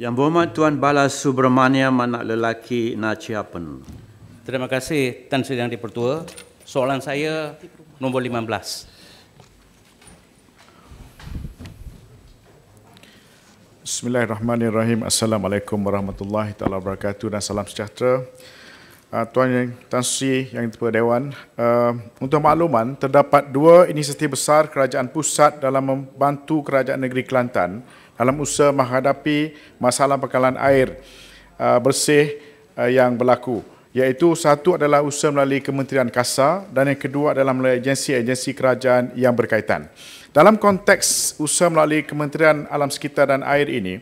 Yang berhormat Tuan Bala Subramaniam anak lelaki Naciapen. Terima kasih Tan Sri Yang Dipertua. Soalan saya nombor 15. Bismillahirrahmanirrahim. Assalamualaikum warahmatullahi taala wabarakatuh dan salam sejahtera. Uh, Tuan Yang Tan Yang Dipertua Dewan, uh, untuk makluman terdapat dua inisiatif besar kerajaan pusat dalam membantu kerajaan negeri Kelantan dalam usaha menghadapi masalah pekalan air uh, bersih uh, yang berlaku iaitu satu adalah usaha melalui Kementerian KASA dan yang kedua adalah melalui agensi-agensi kerajaan yang berkaitan. Dalam konteks usaha melalui Kementerian Alam Sekitar dan Air ini,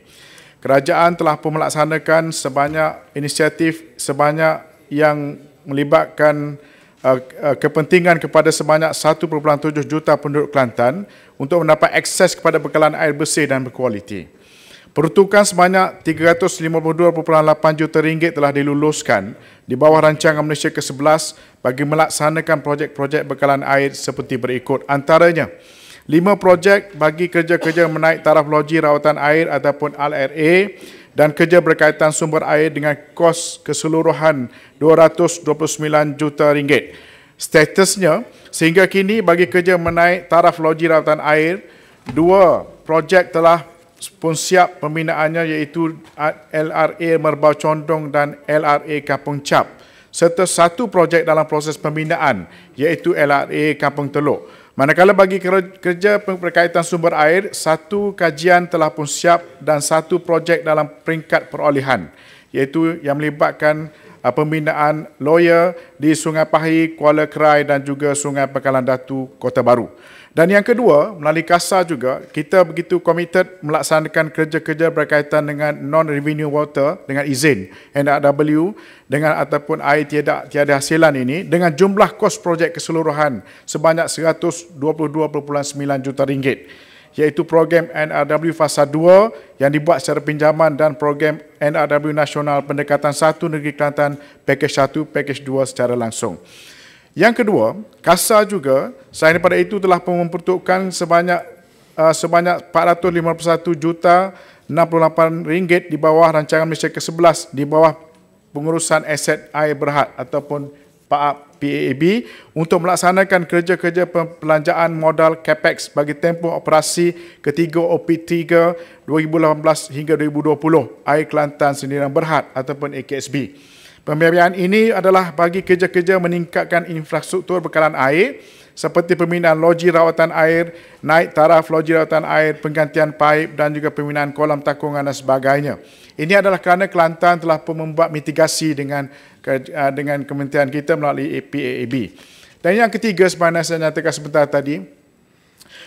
kerajaan telah pun melaksanakan sebanyak inisiatif sebanyak yang melibatkan Uh, uh, kepentingan kepada sebanyak 1.7 juta penduduk Kelantan untuk mendapat akses kepada bekalan air bersih dan berkualiti. Peruntukan sebanyak 352.8 juta ringgit telah diluluskan di bawah rancangan Malaysia ke-11 bagi melaksanakan projek-projek bekalan air seperti berikut antaranya. 5 projek bagi kerja-kerja menaik taraf logi rawatan air ataupun LRA dan kerja berkaitan sumber air dengan kos keseluruhan 229 juta ringgit. Statusnya sehingga kini bagi kerja menaik taraf loji rawatan air, dua projek telah pun siap pembinaannya iaitu LRA Merbau Condong dan LRA Kampung Cap serta satu projek dalam proses pembinaan iaitu LRA Kampung Teluk. Manakala bagi kerja berkaitan sumber air, satu kajian telah pun siap dan satu projek dalam peringkat perolehan iaitu yang melibatkan Ah, pembinaan lawyer di Sungai Pahi, Kuala Kerai dan juga Sungai Pekalan Datu, Kota Baru. Dan yang kedua, melalui KASA juga, kita begitu komited melaksanakan kerja-kerja berkaitan dengan non-revenue water dengan izin NRW dengan ataupun air tiada, tiada hasilan ini dengan jumlah kos projek keseluruhan sebanyak 122.9 juta ringgit iaitu program NRW Fasa 2 yang dibuat secara pinjaman dan program NRW Nasional Pendekatan satu Negeri Kelantan Pakej 1, Pakej 2 secara langsung. Yang kedua, KASA juga selain daripada itu telah memperuntukkan sebanyak uh, sebanyak 451 juta 68 ringgit di bawah rancangan Malaysia ke-11 di bawah pengurusan aset air berhad ataupun PAAP PAAB untuk melaksanakan kerja-kerja pembelanjaan modal CAPEX bagi tempoh operasi ketiga OP3 2018 hingga 2020 Air Kelantan Sendirian Berhad ataupun AKSB. Pembiayaan ini adalah bagi kerja-kerja meningkatkan infrastruktur bekalan air seperti pembinaan loji rawatan air, naik taraf loji rawatan air, penggantian paip dan juga pembinaan kolam takungan dan sebagainya. Ini adalah kerana Kelantan telah pun membuat mitigasi dengan eh, dengan kementerian kita melalui APAAB. Dan yang ketiga sebenarnya saya nyatakan sebentar tadi,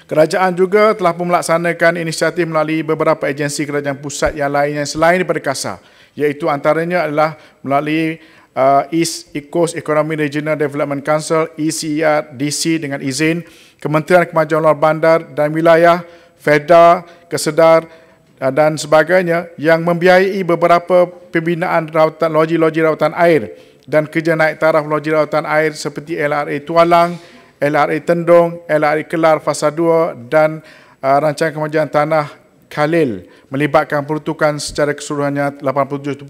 Kerajaan juga telah pun melaksanakan inisiatif melalui beberapa agensi kerajaan pusat yang lain yang selain daripada KASA iaitu antaranya adalah melalui uh, East Coast Economy Regional Development Council ECRDC e dengan e izin Kementerian Kemajuan Luar Bandar dan Wilayah FEDA, Kesedar uh, dan sebagainya yang membiayai beberapa pembinaan rautan, loji-loji rawatan air dan kerja naik taraf loji rawatan air seperti LRA Tualang, LRA Tendong, LRA Kelar Fasa 2 dan uh, Rancangan Kemajuan Tanah Khalil melibatkan peruntukan secara keseluruhannya 87.2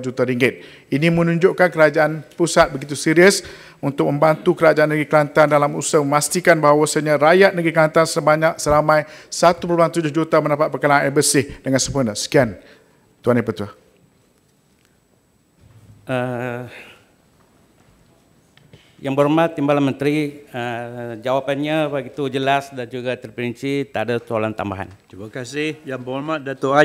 juta ringgit. Ini menunjukkan kerajaan pusat begitu serius untuk membantu kerajaan negeri Kelantan dalam usaha memastikan bahawa bahawasanya rakyat negeri Kelantan sebanyak seramai 1.7 juta mendapat perkenaan air bersih dengan sempurna. Sekian, Tuan Ipertua. Uh... Yang berhormat Timbalan Menteri, uh, jawapannya begitu jelas dan juga terperinci, tak ada soalan tambahan. Terima kasih. Yang berhormat Dato' Aj.